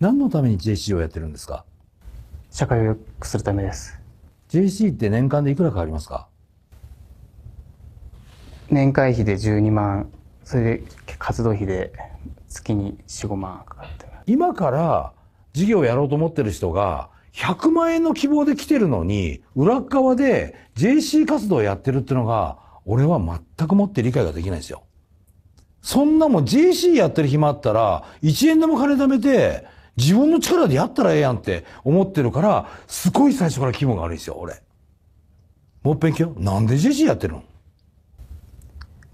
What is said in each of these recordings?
何のために JC をやってるんですか社会を良くするためです JC って年間でいくらかかりますか年会費で12万それで活動費で月に45万かかってます今から事業をやろうと思ってる人が100万円の希望で来てるのに裏側で JC 活動をやってるっていうのが俺は全くもって理解ができないんですよそんなもん JC やってる暇あったら1円でも金貯めて自分の力でやったらええやんって思ってるから、すごい最初から気分が悪いですよ、俺。もうぺん聞よ。なんでジェシーやってるの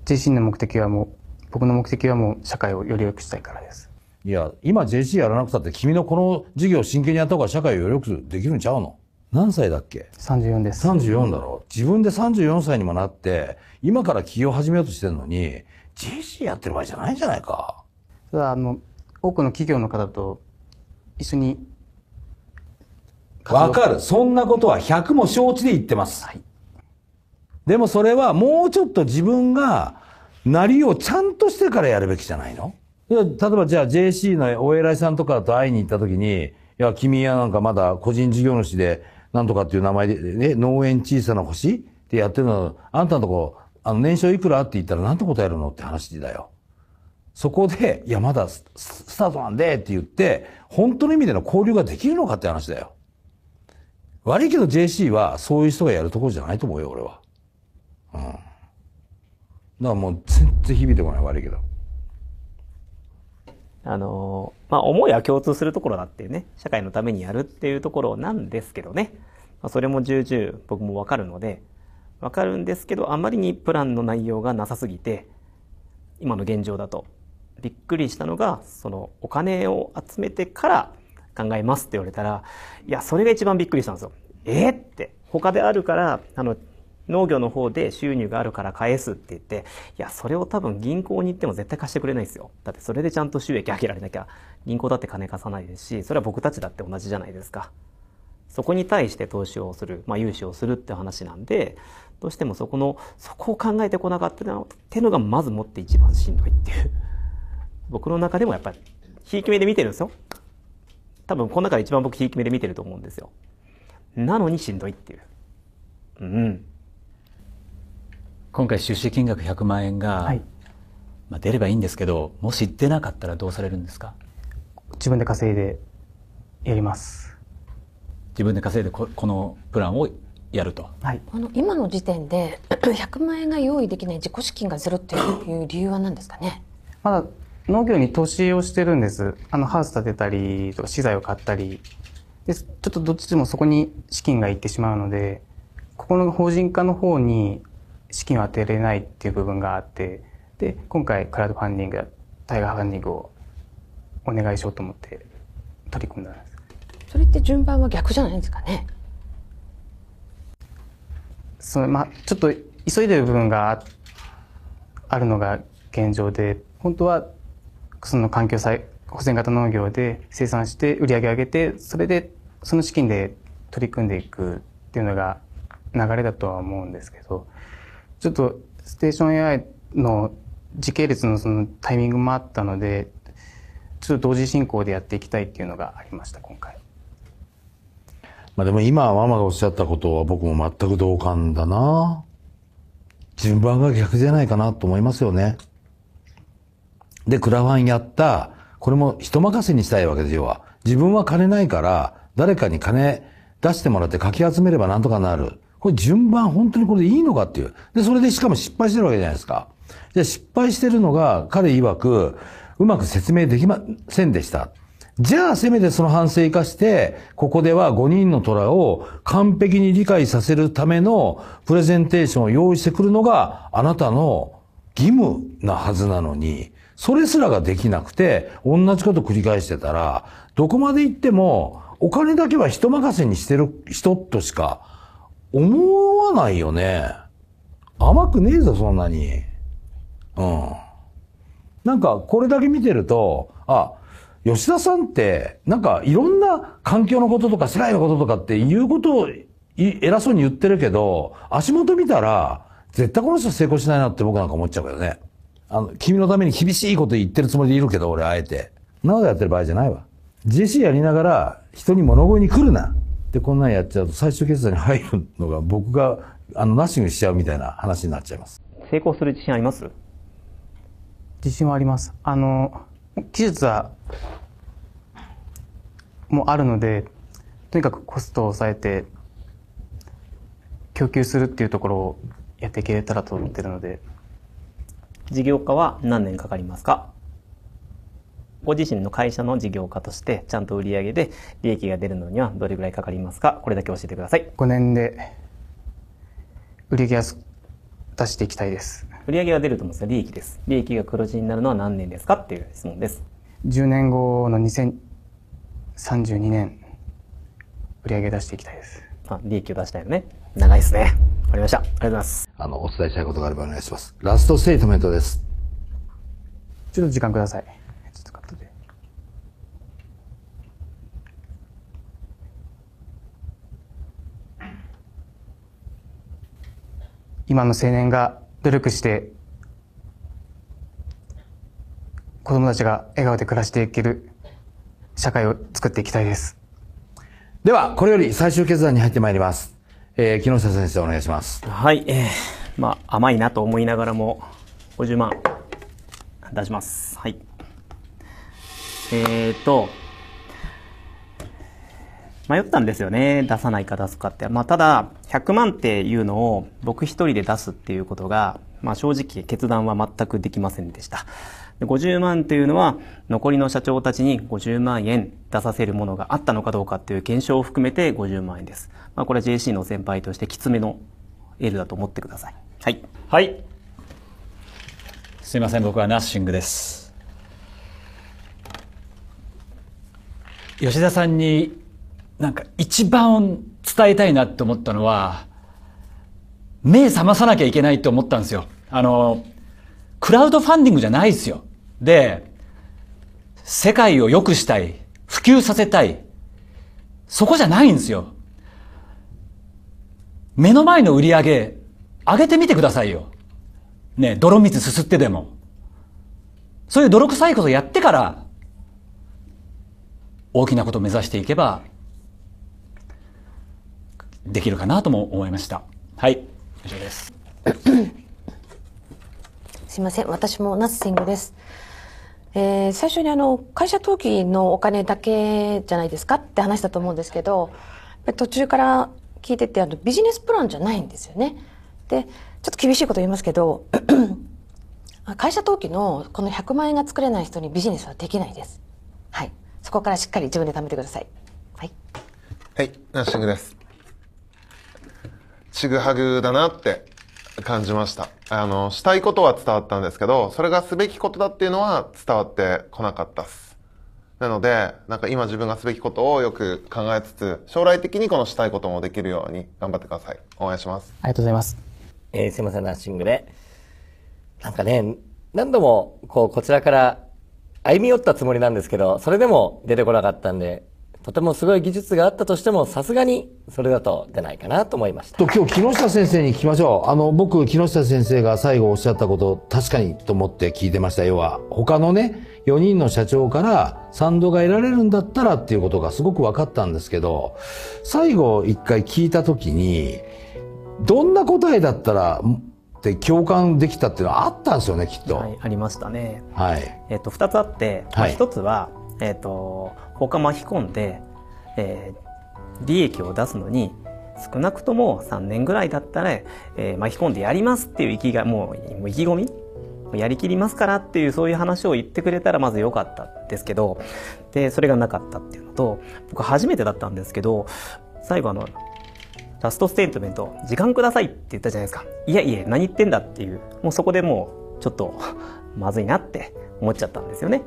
シーの目的はもう、僕の目的はもう社会をより良くしたいからです。いや、今 JC やらなくたって、君のこの事業を真剣にやった方が社会をより良くできるんちゃうの何歳だっけ ?34 です。34だろ。自分で34歳にもなって、今から起業始めようとしてるのに、JC やってる場合じゃないんじゃないか。ただ、あの、多くの企業の方と一緒にわかる。そんなことは100も承知で言ってます。はい、でもそれはもうちょっと自分がなりをちゃんとしてからやるべきじゃないの例えばじゃあ JC のお偉いさんとかと会いに行った時に、いや、君やなんかまだ個人事業主で、なんとかっていう名前で、ね、農園小さな星ってやってるの、あんたのとこ、あの、年商いくらって言ったら何て答えるのって話だよ。そこで、いや、まだスタートなんでって言って、本当の意味での交流ができるのかって話だよ。悪いけど JC はそういう人がやるところじゃないと思うよ、俺は。うん。だからもう全然響いてこない、悪いけど。あのまあ、思いは共通するところだってね、社会のためにやるっていうところなんですけどね。まあ、それも重々僕もわかるので、わかるんですけど、あまりにプランの内容がなさすぎて、今の現状だとびっくりしたのがそのお金を集めてから考えますって言われたらいやそれが一番びっくりしたんですよ。えって他であるからあの農業の方で収入があるから返すって言っていやそれを多分銀行に行っても絶対貸してくれないですよだってそれでちゃんと収益上げられなきゃ銀行だって金貸さないですしそれは僕たちだって同じじゃないですかそこに対して投資をする、まあ、融資をするって話なんでどうしてもそこのそこを考えてこなかったっていうのがまずもって一番しんどいっていう。僕の中でもやっぱり、ひいき目で見てるんですよ。多分この中で一番僕ひいき目で見てると思うんですよ。なのにしんどいっていう。うん。今回出資金額100万円が、はい、まあ出ればいいんですけど、もし出なかったらどうされるんですか自分で稼いでやります。自分で稼いでここのプランをやると、はい、この今の時点で100万 円が用意できない自己資金がゼロっていう理由は何ですかねまだ農業に投資をしてるんです。あの、ハウス建てたりとか、資材を買ったり。で、ちょっとどっちもそこに資金がいってしまうので、ここの法人化の方に資金を当てれないっていう部分があって、で、今回、クラウドファンディング、タイガーファンディングをお願いしようと思って取り組んだんです。それって順番は逆じゃないですかね。そのまあ、ちょっと急いでる部分があるのが現状で、本当はその環境再保全型農業で生産して売り上げ上げてそれでその資金で取り組んでいくっていうのが流れだとは思うんですけどちょっとステーション AI の時系列のそのタイミングもあったのでちょっと同時進行でやっていきたいっていうのがありました今回。まあでも今ママがおっしゃったことは僕も全く同感だな。順番が逆じゃないかなと思いますよね。で、クラファンやった、これも人任せにしたいわけですよ。自分は金ないから、誰かに金出してもらってかき集めればなんとかなる。これ順番本当にこれでいいのかっていう。で、それでしかも失敗してるわけじゃないですか。ゃ失敗してるのが、彼曰く、うまく説明できませんでした。じゃあ、せめてその反省生かして、ここでは5人の虎を完璧に理解させるためのプレゼンテーションを用意してくるのが、あなたの義務なはずなのに、それすらができなくて、同じこと繰り返してたら、どこまで行っても、お金だけは人任せにしてる人としか思わないよね。甘くねえぞ、そんなに。うん。なんか、これだけ見てると、あ、吉田さんって、なんか、いろんな環境のこととか、世界のこととかっていうことを偉そうに言ってるけど、足元見たら、絶対この人成功しないなって僕なんか思っちゃうけどね。あの、君のために厳しいこと言ってるつもりでいるけど、俺、あえて。なのでやってる場合じゃないわ。JC やりながら、人に物乞いに来るな。で、こんなんやっちゃうと、最終決算に入るのが、僕が、あの、ナッシングしちゃうみたいな話になっちゃいます。成功する自信あります自信はあります。あの、技術は、もあるので、とにかくコストを抑えて、供給するっていうところをやっていけたらと思ってるので。事業化は何年かかりますかご自身の会社の事業家としてちゃんと売上で利益が出るのにはどれぐらいかかりますかこれだけ教えてください5年で売上は出していきたいです売上が出ると思うんですよ利益です利益が黒字になるのは何年ですかっていう質問です10年後の2032年売上出していきたいですあ利益を出したいよね長いですねわかりましたありがとうございますあの、お伝えしたいことがあればお願いします。ラストステートメントです。ちょっと時間ください。ちょっとカットで。今の青年が努力して子供たちが笑顔で暮らしていける社会を作っていきたいです。では、これより最終決断に入ってまいります。えー、木下先生お願いしますはいえー、まあ甘いなと思いながらも50万出しますはいえっ、と迷ったんですよね出さないか出すかって、まあ、ただ100万っていうのを僕一人で出すっていうことが、まあ、正直決断は全くできませんでした50万というのは残りの社長たちに50万円出させるものがあったのかどうかっていう検証を含めて50万円です。まあ、これは JC の先輩としてきつめの L だと思ってください。はい。はい。すいません、僕はナッシングです。吉田さんになんか一番伝えたいなと思ったのは、目覚まさなきゃいけないと思ったんですよ。あの、クラウドファンディングじゃないですよ。で、世界を良くしたい、普及させたい、そこじゃないんですよ。目の前の売り上げ、上げてみてくださいよ。ね、泥水すすってでも。そういう泥臭いことやってから、大きなことを目指していけば、できるかなとも思いました。はい、以上です。すいません。私もナッシングです。えー、最初にあの、会社登記のお金だけじゃないですかって話だと思うんですけど、途中から聞いてて、あの、ビジネスプランじゃないんですよね。で、ちょっと厳しいこと言いますけど、会社登記のこの100万円が作れない人にビジネスはできないです。はい。そこからしっかり自分で貯めてください。はい。はい、ナッシングです。ちぐはぐだなって感じましたあのしたいことは伝わったんですけどそれがすべきことだっていうのは伝わってこなかったっすなのでなんか今自分がすべきことをよく考えつつ将来的にこのしたいこともできるように頑張ってください応援しますありがとうございます、えー、すいませんラッシングでなんかね何度もこうこちらから歩み寄ったつもりなんですけどそれでも出てこなかったんでとてもすごい技術があったとしても、さすがにそれだと出ないかなと思いました。と、今日木下先生に聞きましょう。あの、僕、木下先生が最後おっしゃったこと、確かにと思って聞いてました。要は、他のね、4人の社長から賛同が得られるんだったらっていうことがすごく分かったんですけど、最後一回聞いたときに、どんな答えだったら、っ共感できたっていうのはあったんですよねきっと、はい、ありましたね、はいえっと、二つあって、一、まあ、つはえーと、他巻き込んで、えー、利益を出すのに少なくとも3年ぐらいだったら、えー、巻き込んでやりますっていう意気がもう意気込みやりきりますからっていうそういう話を言ってくれたらまず良かったんですけどでそれがなかったっていうのと僕初めてだったんですけど最後あのラストステートメント「時間ください」って言ったじゃないですかいやいや何言ってんだっていうもうそこでもうちょっとまずいなって思っちゃったんですよね。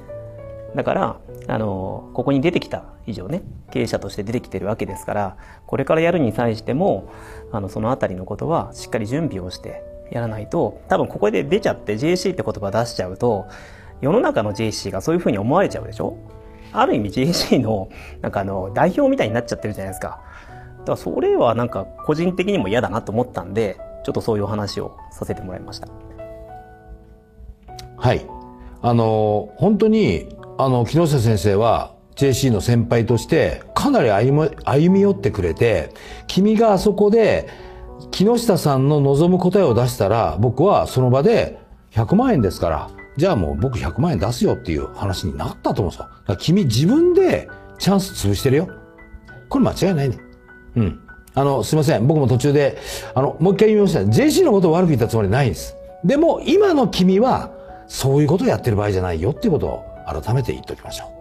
だからあのここに出てきた以上ね経営者として出てきてるわけですからこれからやるに際してもあのその辺りのことはしっかり準備をしてやらないと多分ここで出ちゃって JC って言葉出しちゃうと世の中の JC がそういうふうに思われちゃうでしょある意味 JC のなんかあの代表みたいになっちゃってるじゃないですか。だからそれはなんか個人的にも嫌だなと思ったんでちょっとそういう話をさせてもらいました。はい。あの、本当にあの、木下先生は JC の先輩としてかなり歩み寄ってくれて、君があそこで木下さんの望む答えを出したら、僕はその場で100万円ですから、じゃあもう僕100万円出すよっていう話になったと思うんですよ。君自分でチャンス潰してるよ。これ間違いないね。うん。あの、すいません。僕も途中で、あの、もう一回言いました。JC のことを悪く言ったつもりないんです。でも、今の君は、そういうことをやってる場合じゃないよっていうことを改めて言っておきましょう。